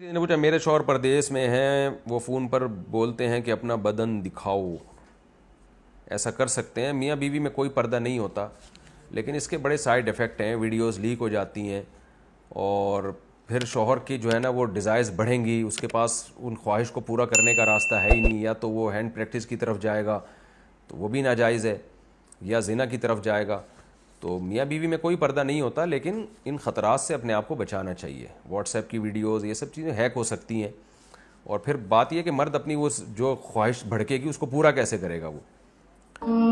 जैसे किसी ने पूछा मेरे शौहर परदेश में हैं वो फ़ोन पर बोलते हैं कि अपना बदन दिखाओ ऐसा कर सकते हैं मियाँ बीवी में कोई पर्दा नहीं होता लेकिन इसके बड़े साइड इफ़ेक्ट हैं वीडियोस लीक हो जाती हैं और फिर शोहर की जो है ना वो डिज़ायर्स बढ़ेंगी उसके पास उन ख्वाहिश को पूरा करने का रास्ता है ही नहीं या तो वो हैंड प्रैक्टिस की तरफ जाएगा तो वो भी नाजायज़ है या जिना की तरफ जाएगा तो मियाँ बीवी में कोई पर्दा नहीं होता लेकिन इन ख़तरात से अपने आप को बचाना चाहिए व्हाट्सएप की वीडियोस ये सब चीज़ें हैक हो सकती हैं और फिर बात यह कि मर्द अपनी वो जो ख्वाहिश भड़केगी उसको पूरा कैसे करेगा वो